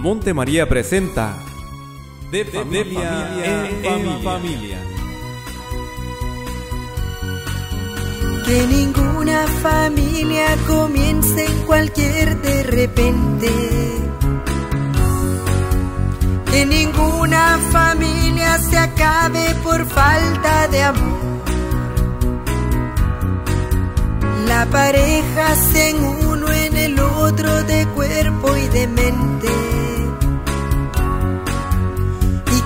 Monte María presenta De, familia, familia. Que ninguna familia comience en cualquier de repente. Que ninguna familia se acabe por falta de amor. La pareja se en uno en el otro de cuerpo y de mente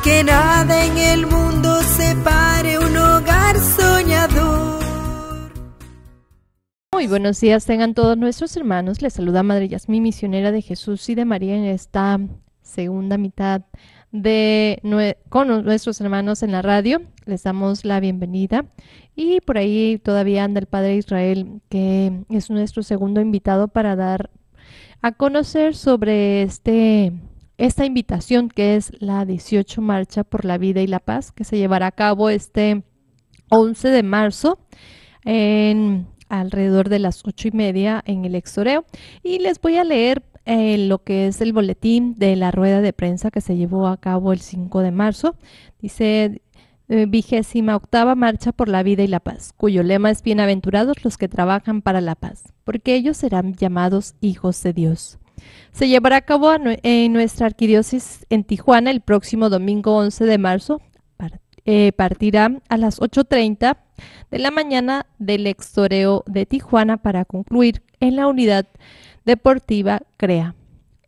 que nada en el mundo separe un hogar soñador. Muy buenos días tengan todos nuestros hermanos. Les saluda Madre Yasmín, misionera de Jesús y de María en esta segunda mitad de con nuestros hermanos en la radio. Les damos la bienvenida. Y por ahí todavía anda el Padre Israel, que es nuestro segundo invitado para dar a conocer sobre este esta invitación que es la 18 Marcha por la Vida y la Paz, que se llevará a cabo este 11 de marzo en, alrededor de las ocho y media en el exoreo. Y les voy a leer eh, lo que es el boletín de la rueda de prensa que se llevó a cabo el 5 de marzo. Dice eh, vigésima octava marcha por la vida y la paz, cuyo lema es bienaventurados los que trabajan para la paz, porque ellos serán llamados hijos de Dios. Se llevará a cabo en nuestra arquidiócesis en Tijuana el próximo domingo 11 de marzo. Eh, partirá a las 8.30 de la mañana del extoreo de Tijuana para concluir en la unidad deportiva CREA.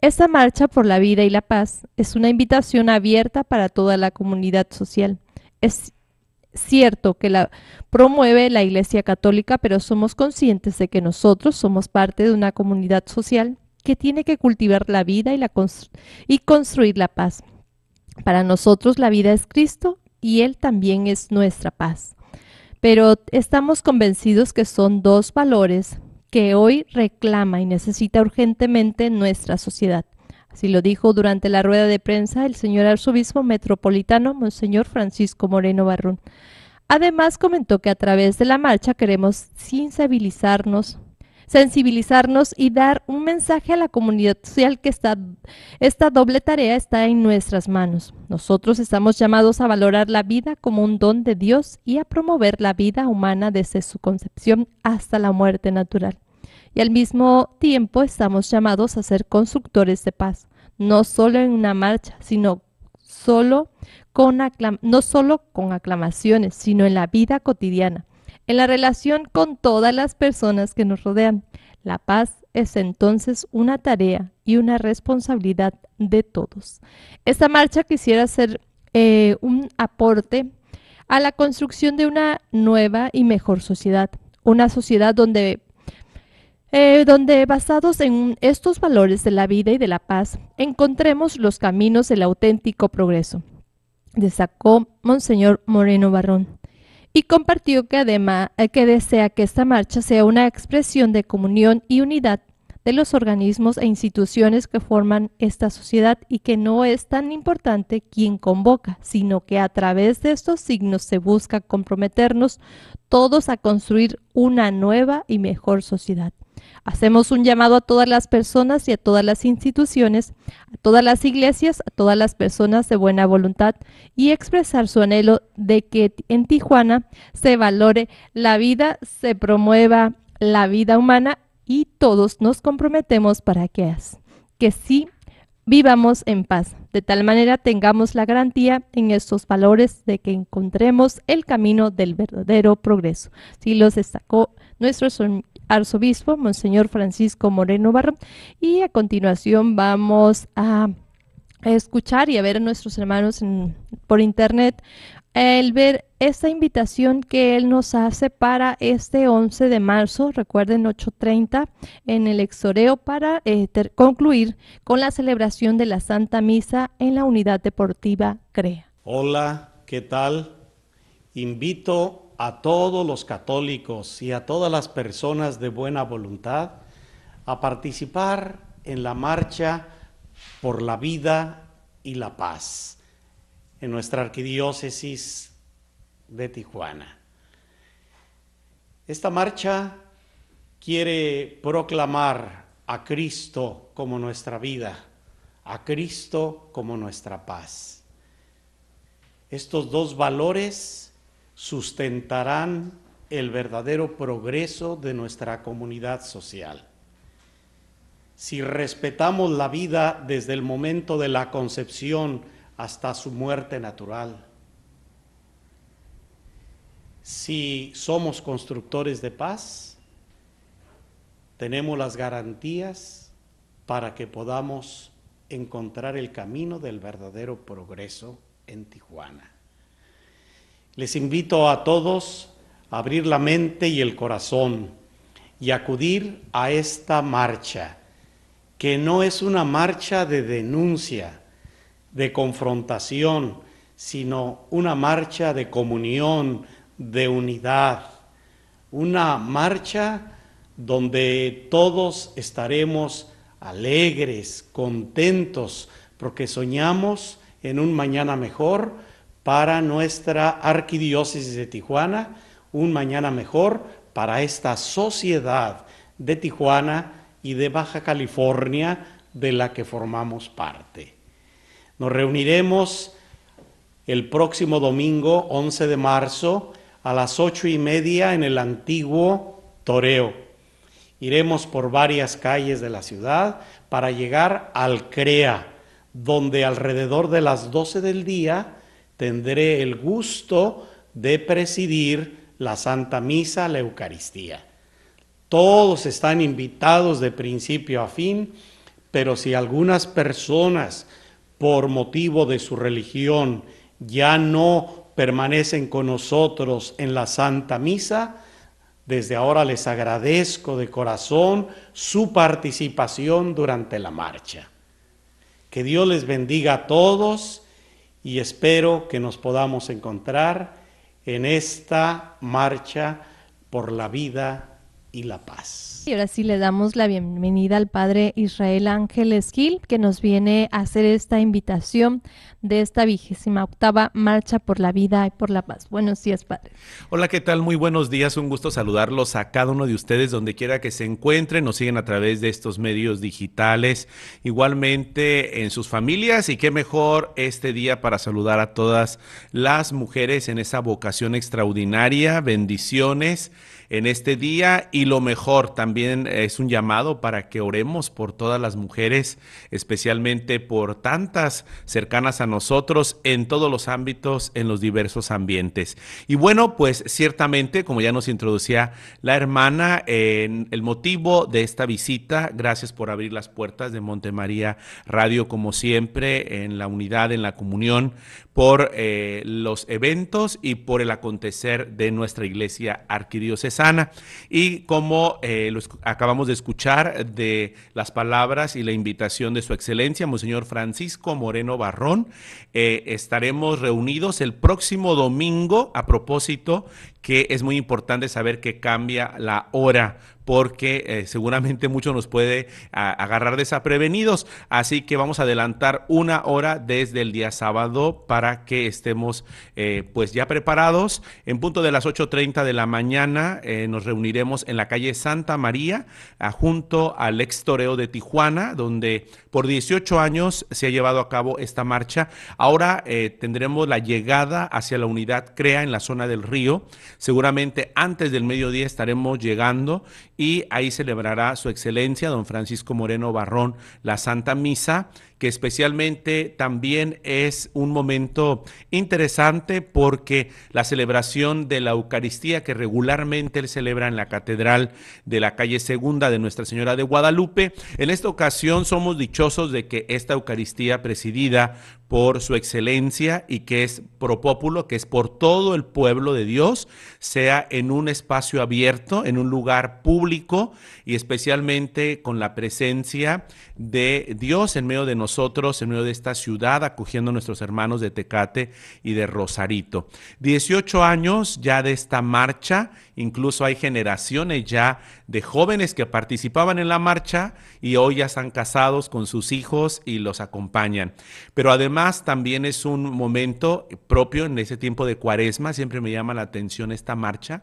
Esta marcha por la vida y la paz es una invitación abierta para toda la comunidad social. Es cierto que la promueve la Iglesia Católica, pero somos conscientes de que nosotros somos parte de una comunidad social que tiene que cultivar la vida y, la construir la paz. Para nosotros la vida es Cristo y Él también es nuestra paz. Pero estamos convencidos que son dos valores que hoy reclama y necesita urgentemente nuestra sociedad. Así lo dijo durante la rueda de prensa el señor arzobispo metropolitano, Monseñor Francisco Moreno Barrón. Además comentó que a través de la marcha queremos sensibilizarnos sensibilizarnos y dar un mensaje a la comunidad social que está, esta doble tarea está en nuestras manos. Nosotros estamos llamados a valorar la vida como un don de Dios y a promover la vida humana desde su concepción hasta la muerte natural. Y al mismo tiempo estamos llamados a ser constructores de paz, no solo en una marcha, sino solo con no solo con aclamaciones, sino en la vida cotidiana en la relación con todas las personas que nos rodean. La paz es entonces una tarea y una responsabilidad de todos. Esta marcha quisiera ser eh, un aporte a la construcción de una nueva y mejor sociedad, una sociedad donde, eh, donde basados en estos valores de la vida y de la paz, encontremos los caminos del auténtico progreso. Destacó Monseñor Moreno Barrón y compartió que además eh, que desea que esta marcha sea una expresión de comunión y unidad de los organismos e instituciones que forman esta sociedad y que no es tan importante quién convoca, sino que a través de estos signos se busca comprometernos todos a construir una nueva y mejor sociedad. Hacemos un llamado a todas las personas y a todas las instituciones, a todas las iglesias, a todas las personas de buena voluntad y expresar su anhelo de que en Tijuana se valore la vida, se promueva la vida humana y todos nos comprometemos para que, que sí vivamos en paz. De tal manera tengamos la garantía en estos valores de que encontremos el camino del verdadero progreso. Si los destacó nuestro arzobispo, Monseñor Francisco Moreno Barro. Y a continuación vamos a escuchar y a ver a nuestros hermanos por internet el ver esta invitación que Él nos hace para este 11 de marzo, recuerden 8.30, en el exoreo para eh, concluir con la celebración de la Santa Misa en la Unidad Deportiva CREA. Hola, ¿qué tal? Invito a todos los católicos y a todas las personas de buena voluntad a participar en la marcha por la vida y la paz en nuestra arquidiócesis de Tijuana. Esta marcha quiere proclamar a Cristo como nuestra vida, a Cristo como nuestra paz. Estos dos valores sustentarán el verdadero progreso de nuestra comunidad social. Si respetamos la vida desde el momento de la concepción, hasta su muerte natural. Si somos constructores de paz, tenemos las garantías para que podamos encontrar el camino del verdadero progreso en Tijuana. Les invito a todos a abrir la mente y el corazón y acudir a esta marcha, que no es una marcha de denuncia, de confrontación, sino una marcha de comunión, de unidad, una marcha donde todos estaremos alegres, contentos, porque soñamos en un mañana mejor para nuestra arquidiócesis de Tijuana, un mañana mejor para esta sociedad de Tijuana y de Baja California de la que formamos parte. Nos reuniremos el próximo domingo 11 de marzo a las ocho y media en el antiguo Toreo. Iremos por varias calles de la ciudad para llegar al CREA, donde alrededor de las 12 del día tendré el gusto de presidir la Santa Misa, la Eucaristía. Todos están invitados de principio a fin, pero si algunas personas por motivo de su religión ya no permanecen con nosotros en la Santa Misa, desde ahora les agradezco de corazón su participación durante la marcha. Que Dios les bendiga a todos y espero que nos podamos encontrar en esta marcha por la vida y la paz. Y ahora sí le damos la bienvenida al Padre Israel Ángeles Gil, que nos viene a hacer esta invitación de esta vigésima octava Marcha por la Vida y por la Paz. Buenos días, Padre. Hola, ¿qué tal? Muy buenos días. Un gusto saludarlos a cada uno de ustedes, donde quiera que se encuentren. Nos siguen a través de estos medios digitales, igualmente en sus familias. Y qué mejor este día para saludar a todas las mujeres en esa vocación extraordinaria. Bendiciones en este día y lo mejor también es un llamado para que oremos por todas las mujeres, especialmente por tantas cercanas a nosotros en todos los ámbitos, en los diversos ambientes. Y bueno, pues ciertamente, como ya nos introducía la hermana, en el motivo de esta visita, gracias por abrir las puertas de Montemaría Radio como siempre, en la unidad, en la comunión, por eh, los eventos y por el acontecer de nuestra iglesia arquidiocesana. Y como eh, acabamos de escuchar de las palabras y la invitación de su excelencia, Monseñor Francisco Moreno Barrón, eh, estaremos reunidos el próximo domingo a propósito que es muy importante saber que cambia la hora porque eh, seguramente mucho nos puede agarrar desaprevenidos. Así que vamos a adelantar una hora desde el día sábado para que estemos eh, pues ya preparados. En punto de las 8.30 de la mañana eh, nos reuniremos en la calle Santa María junto al ex toreo de Tijuana, donde por 18 años se ha llevado a cabo esta marcha. Ahora tendremos la llegada hacia la unidad CREA en la zona del río, Seguramente antes del mediodía estaremos llegando y ahí celebrará su excelencia don Francisco Moreno Barrón la Santa Misa que especialmente también es un momento interesante porque la celebración de la Eucaristía que regularmente él celebra en la Catedral de la calle Segunda de Nuestra Señora de Guadalupe, en esta ocasión somos dichosos de que esta Eucaristía presidida por su excelencia y que es pro que es por todo el pueblo de Dios, sea en un espacio abierto, en un lugar público y especialmente con la presencia de Dios en medio de nosotros, en medio de esta ciudad, acogiendo a nuestros hermanos de Tecate y de Rosarito. 18 años ya de esta marcha, incluso hay generaciones ya de jóvenes que participaban en la marcha y hoy ya están casados con sus hijos y los acompañan. Pero además también es un momento propio en ese tiempo de cuaresma, siempre me llama la atención esta marcha,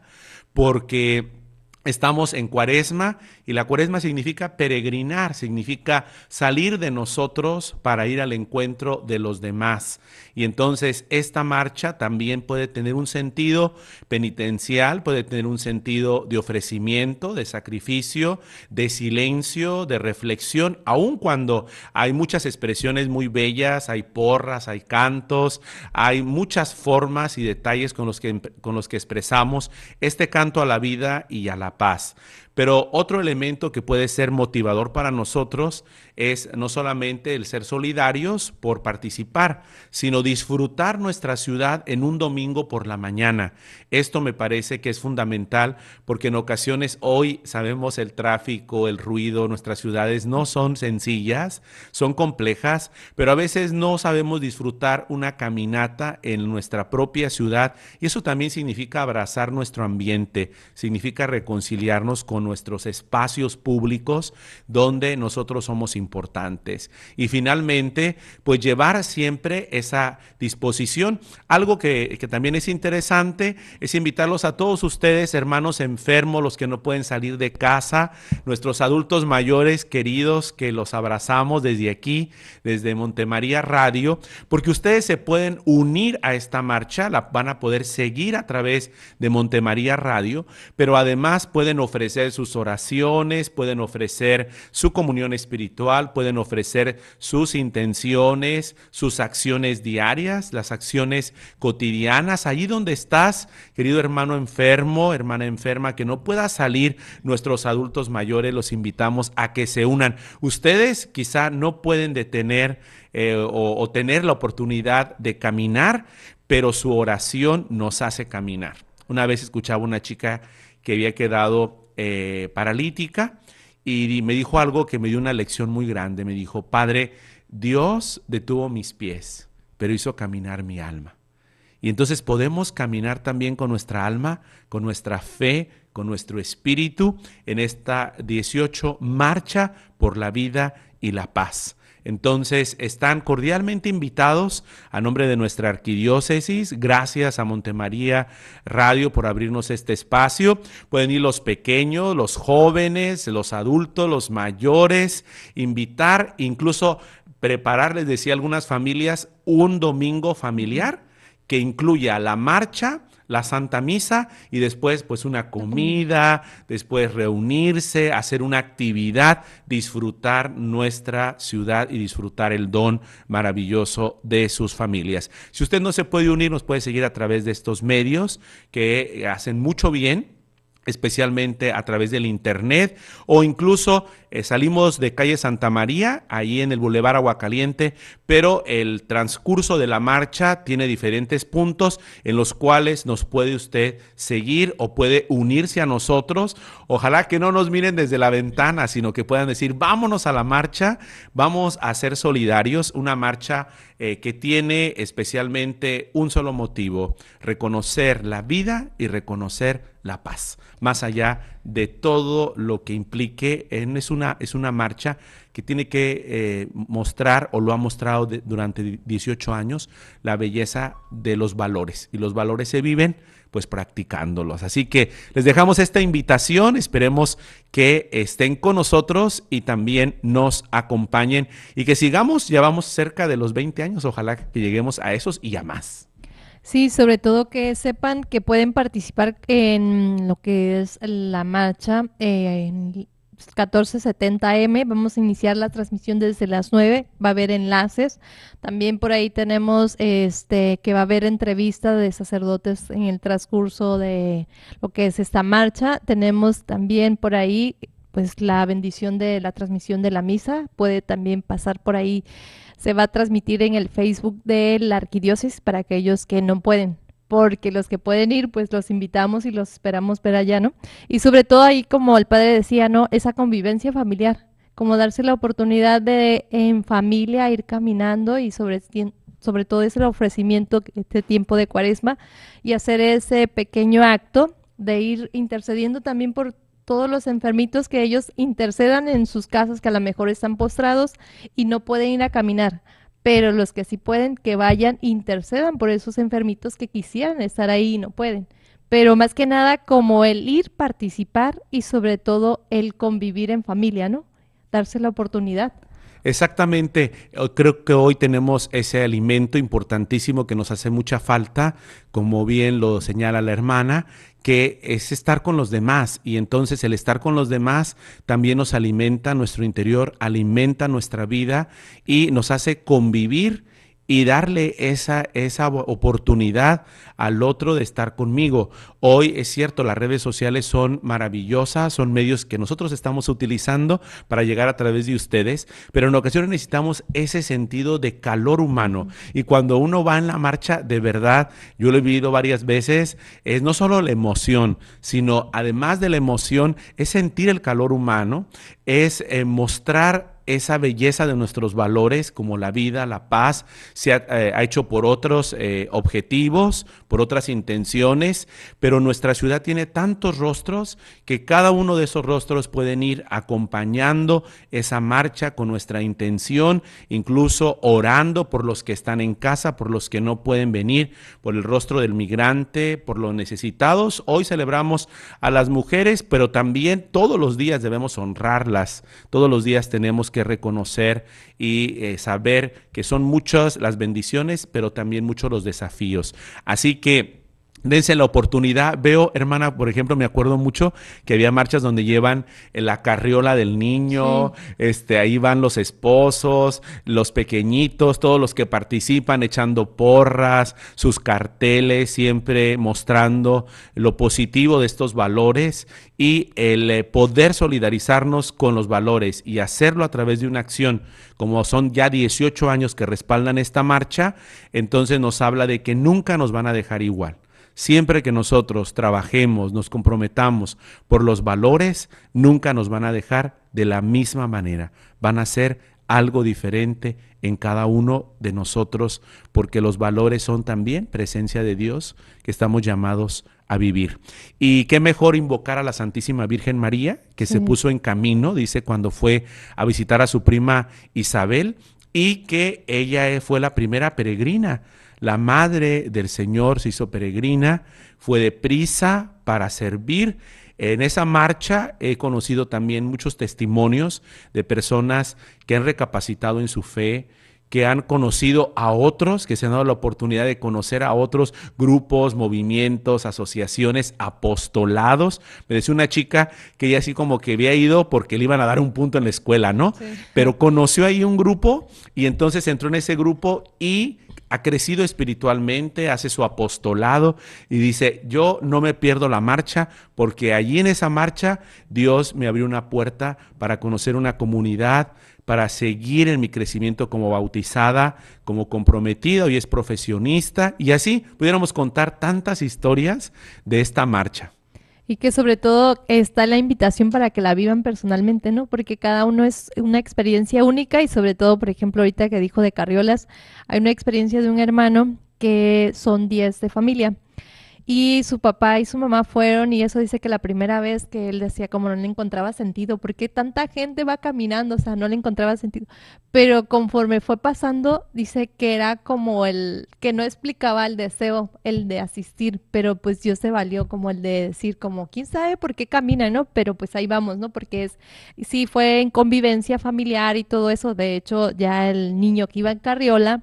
porque Estamos en cuaresma y la cuaresma significa peregrinar, significa salir de nosotros para ir al encuentro de los demás. Y entonces esta marcha también puede tener un sentido penitencial, puede tener un sentido de ofrecimiento, de sacrificio, de silencio, de reflexión, aun cuando hay muchas expresiones muy bellas, hay porras, hay cantos, hay muchas formas y detalles con los que, con los que expresamos este canto a la vida y a la paz. Pero otro elemento que puede ser motivador para nosotros es no solamente el ser solidarios por participar, sino disfrutar nuestra ciudad en un domingo por la mañana. Esto me parece que es fundamental porque en ocasiones hoy sabemos el tráfico, el ruido, nuestras ciudades no son sencillas, son complejas, pero a veces no sabemos disfrutar una caminata en nuestra propia ciudad y eso también significa abrazar nuestro ambiente, significa reconciliar con nuestros espacios públicos donde nosotros somos importantes. Y finalmente, pues llevar siempre esa disposición. Algo que, que también es interesante es invitarlos a todos ustedes, hermanos enfermos, los que no pueden salir de casa, nuestros adultos mayores queridos que los abrazamos desde aquí, desde Montemaría Radio, porque ustedes se pueden unir a esta marcha, la van a poder seguir a través de Montemaría Radio, pero además pueden ofrecer sus oraciones, pueden ofrecer su comunión espiritual, pueden ofrecer sus intenciones, sus acciones diarias, las acciones cotidianas. Allí donde estás, querido hermano enfermo, hermana enferma, que no pueda salir, nuestros adultos mayores los invitamos a que se unan. Ustedes quizá no pueden detener eh, o, o tener la oportunidad de caminar, pero su oración nos hace caminar. Una vez escuchaba una chica que había quedado eh, paralítica y me dijo algo que me dio una lección muy grande. Me dijo, Padre, Dios detuvo mis pies, pero hizo caminar mi alma. Y entonces podemos caminar también con nuestra alma, con nuestra fe, con nuestro espíritu en esta 18 marcha por la vida y la paz. Entonces, están cordialmente invitados a nombre de nuestra arquidiócesis. Gracias a Montemaría Radio por abrirnos este espacio. Pueden ir los pequeños, los jóvenes, los adultos, los mayores, invitar, incluso prepararles, decía algunas familias, un domingo familiar que incluya la marcha, la Santa Misa y después pues una comida, después reunirse, hacer una actividad, disfrutar nuestra ciudad y disfrutar el don maravilloso de sus familias. Si usted no se puede unir, nos puede seguir a través de estos medios que eh, hacen mucho bien especialmente a través del Internet o incluso salimos de calle Santa María, ahí en el Boulevard Aguacaliente, pero el transcurso de la marcha tiene diferentes puntos en los cuales nos puede usted seguir o puede unirse a nosotros. Ojalá que no nos miren desde la ventana, sino que puedan decir, vámonos a la marcha, vamos a ser solidarios, una marcha eh, que tiene especialmente un solo motivo, reconocer la vida y reconocer la paz, más allá de todo lo que implique. Es una, es una marcha que tiene que eh, mostrar, o lo ha mostrado durante 18 años, la belleza de los valores. Y los valores se viven pues practicándolos. Así que les dejamos esta invitación, esperemos que estén con nosotros y también nos acompañen y que sigamos, ya vamos cerca de los 20 años, ojalá que lleguemos a esos y a más. Sí, sobre todo que sepan que pueden participar en lo que es la marcha eh, en 1470M. Vamos a iniciar la transmisión desde las 9. Va a haber enlaces. También por ahí tenemos este que va a haber entrevista de sacerdotes en el transcurso de lo que es esta marcha. Tenemos también por ahí pues la bendición de la transmisión de la misa. Puede también pasar por ahí se va a transmitir en el Facebook de la arquidiócesis para aquellos que no pueden porque los que pueden ir, pues los invitamos y los esperamos ver allá, ¿no? Y sobre todo ahí, como el padre decía, ¿no? Esa convivencia familiar, como darse la oportunidad de en familia ir caminando y sobre, todo ese ofrecimiento, este tiempo de cuaresma, y hacer ese pequeño acto de ir intercediendo también por todos los enfermitos que ellos intercedan en sus casas que a lo mejor están postrados y no pueden ir a caminar, pero los que sí pueden, que vayan, intercedan por esos enfermitos que quisieran estar ahí y no pueden. Pero más que nada como el ir, participar y sobre todo el convivir en familia, ¿no? Darse la oportunidad. Exactamente, eh, creo que hoy tenemos ese alimento importantísimo que nos hace mucha falta, como bien lo señala la hermana, que es estar con los demás y entonces el estar con los demás también nos alimenta nuestro interior, alimenta nuestra vida y nos hace convivir y darle esa, esa oportunidad al otro de estar conmigo. Hoy es cierto, las redes sociales son maravillosas, son medios que nosotros estamos utilizando para llegar a través de ustedes, pero en ocasiones necesitamos ese sentido de calor humano. Y cuando uno va en la marcha, de verdad, yo lo he vivido varias veces, es no solo la emoción, sino además de la emoción, es sentir el calor humano, es eh, mostrar esa belleza de nuestros valores como la vida, la paz, se ha, eh, hecho por otros eh, objetivos, por otras intenciones, pero nuestra ciudad tiene tantos rostros que cada uno de esos rostros pueden ir acompañando esa marcha con nuestra intención, incluso orando por los que están en casa, por los que no pueden venir, por el rostro del migrante, por los necesitados. Hoy celebramos a las mujeres, pero también todos los días debemos honrarlas, todos los días tenemos que reconocer y eh, saber que son muchas las bendiciones, pero también muchos los desafíos. Así que Dense la oportunidad. Veo, hermana, por ejemplo, me acuerdo mucho que había marchas donde llevan la carriola del niño, este, ahí van los esposos, los pequeñitos, todos los que participan echando porras, sus carteles, siempre mostrando lo positivo de estos valores y el eh, poder solidarizarnos con los valores y hacerlo a través de una acción, como son ya 18 años que respaldan esta marcha, entonces nos habla de que nunca nos van a dejar igual Siempre que nosotros trabajemos, nos comprometamos por los valores, nunca nos van a dejar de la misma manera. Van a ser algo diferente en cada uno de nosotros, porque los valores son también presencia de Dios que estamos llamados a vivir. Y qué mejor invocar a la Santísima Virgen María, que se puso en camino, dice, cuando fue a visitar a su prima Isabel, y que ella fue la primera peregrina la madre del Señor se hizo peregrina, fue de prisa para servir. En esa marcha he conocido también muchos testimonios de personas que han recapacitado en su fe, que han conocido a otros, que se han dado la oportunidad de conocer a otros grupos, movimientos, asociaciones, apostolados. Me decía una chica que ella así como que había ido porque le iban a dar un punto en la escuela, ¿no? Pero conoció ahí un grupo y entonces entró en ese grupo y ha crecido espiritualmente, hace su apostolado y dice, yo no me pierdo la marcha porque allí en esa marcha Dios me abrió una puerta para conocer una comunidad, para seguir en mi crecimiento como bautizada, como comprometida, y es profesionista y así pudiéramos contar tantas historias de esta marcha. Y que sobre todo está la invitación para que la vivan personalmente, ¿no? Porque cada uno es una experiencia única y sobre todo, por ejemplo, ahorita que dijo de Carriolas, hay una experiencia de un hermano que son 10 de familia. Y su papá y su mamá fueron y eso dice que la primera vez que él decía como no le encontraba sentido, porque tanta gente va caminando? O sea, no le encontraba sentido. Pero conforme fue pasando, dice que era como el que no explicaba el deseo, el de asistir, pero pues Dios se valió como el de decir como, ¿quién sabe por qué camina, no? Pero pues ahí vamos, ¿no? Porque es, sí, fue en convivencia familiar y todo eso. De hecho, ya el niño que iba en carriola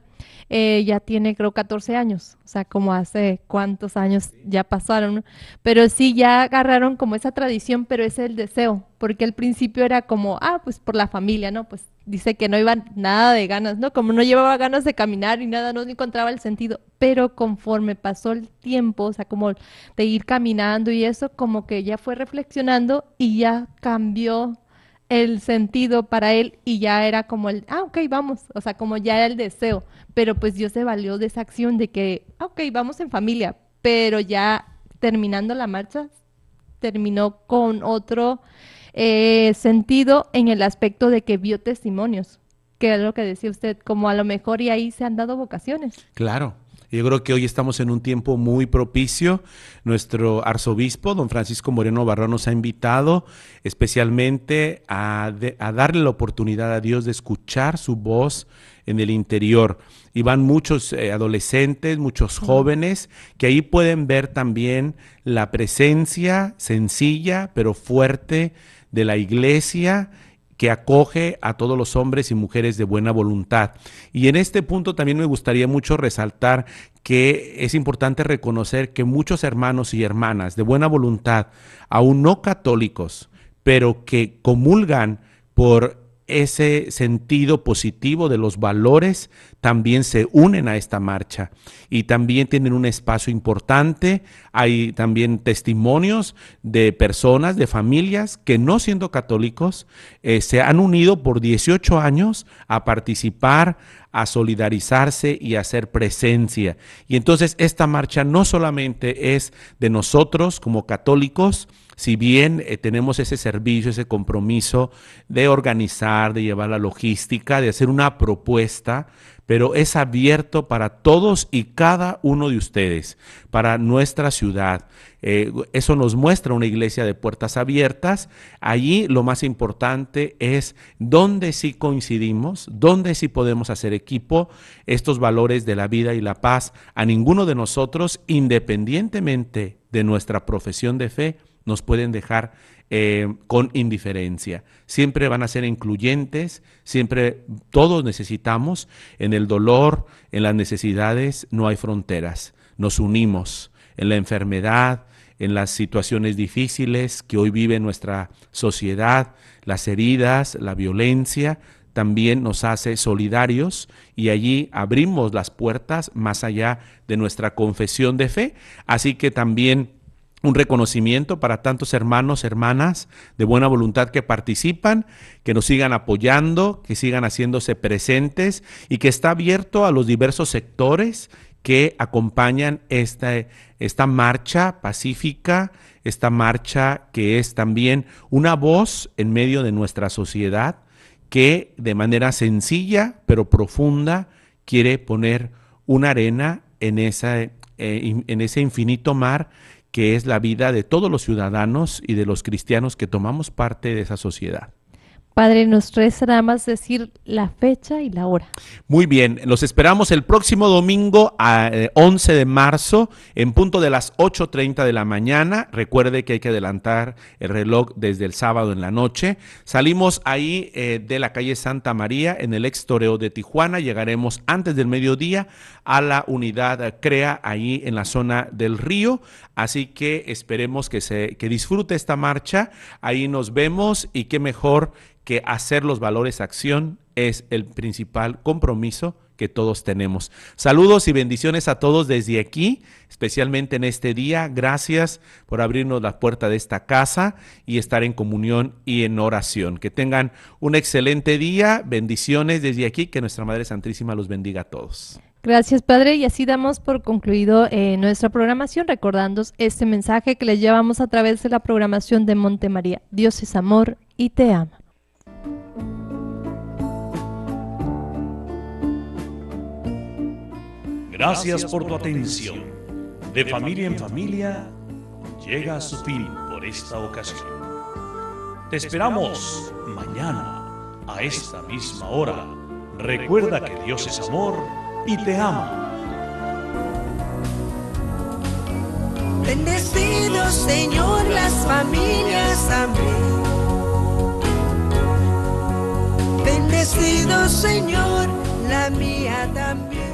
eh, ya tiene creo 14 años, o sea, como hace cuántos años ya pasaron, pero sí ya agarraron como esa tradición, pero es el deseo, porque al principio era como, ah, pues por la familia, ¿no? Pues dice que no iban nada de ganas, ¿no? Como no llevaba ganas de caminar y nada, no encontraba el sentido, pero conforme pasó el tiempo, o sea, como de ir caminando y eso, como que ya fue reflexionando y ya cambió el sentido para él y ya era como el, ah, ok, vamos, o sea, como ya era el deseo, pero pues Dios se valió de esa acción de que, ah, ok, vamos en familia, pero ya terminando la marcha, terminó con otro eh, sentido en el aspecto de que vio testimonios, que es lo que decía usted, como a lo mejor y ahí se han dado vocaciones. Claro, yo creo que hoy estamos en un tiempo muy propicio. Nuestro arzobispo, don Francisco Moreno Barrón, nos ha invitado especialmente a, darle la oportunidad a Dios de escuchar su voz en el interior. Y van muchos eh, adolescentes, muchos jóvenes, que ahí pueden ver también la presencia sencilla pero fuerte de la iglesia que acoge a todos los hombres y mujeres de buena voluntad. Y en este punto también me gustaría mucho resaltar que es importante reconocer que muchos hermanos y hermanas de buena voluntad, aún no católicos, pero que comulgan por ese sentido positivo de los valores también se unen a esta marcha y también tienen un espacio importante. Hay también testimonios de personas, de familias que no siendo católicos eh, se han unido por 18 años a participar a solidarizarse y a hacer presencia. Y entonces esta marcha no solamente es de nosotros como católicos, si bien eh, tenemos ese servicio, ese compromiso de organizar, de llevar la logística, de hacer una propuesta, pero es abierto para todos y cada uno de ustedes, para nuestra ciudad. Eh, eso nos muestra una iglesia de puertas abiertas. Allí lo más importante es dónde sí coincidimos, dónde sí podemos hacer equipo, estos valores de la vida y la paz. A ninguno de nosotros, independientemente de nuestra profesión de fe, nos pueden dejar eh, con indiferencia. Siempre van a ser incluyentes, siempre todos necesitamos, en el dolor, en las necesidades, no hay fronteras, nos unimos, en la enfermedad, en las situaciones difíciles que hoy vive nuestra sociedad, las heridas, la violencia, también nos hace solidarios y allí abrimos las puertas más allá de nuestra confesión de fe. Así que también un reconocimiento para tantos hermanos, hermanas de buena voluntad que participan, que nos sigan apoyando, que sigan haciéndose presentes y que está abierto a los diversos sectores que acompañan esta, esta marcha pacífica, esta marcha que es también una voz en medio de nuestra sociedad que de manera sencilla pero profunda quiere poner una arena en, esa, eh, en ese infinito mar que es la vida de todos los ciudadanos y de los cristianos que tomamos parte de esa sociedad. Padre, nos resta nada más decir la fecha y la hora. Muy bien, los esperamos el próximo domingo, a, 11 eh, de marzo, en punto de las 8.30 de la mañana. Recuerde que hay que adelantar el reloj desde el sábado en la noche. Salimos ahí eh, de la calle Santa María, en el ex toreo de Tijuana. Llegaremos antes del mediodía a la unidad CREA, ahí en la zona del río. Así que esperemos que, se, que disfrute esta marcha. Ahí nos vemos y qué mejor que hacer los valores acción es el principal compromiso que todos tenemos. Saludos y bendiciones a todos desde aquí, especialmente en este día. Gracias por abrirnos la puerta de esta casa y estar en comunión y en oración. Que tengan un excelente día. Bendiciones desde aquí. Que nuestra Madre Santísima los bendiga a todos. Gracias, Padre. Y así damos por concluido eh, nuestra programación, recordando este mensaje que les llevamos a través de la programación de Monte María. Dios es amor y te ama. Gracias por tu atención. De familia en familia, llega a su fin por esta ocasión. Te esperamos mañana a esta misma hora. Recuerda que Dios es amor y te ama. Bendecido Señor las familias, también. Bendecido Señor la mía también.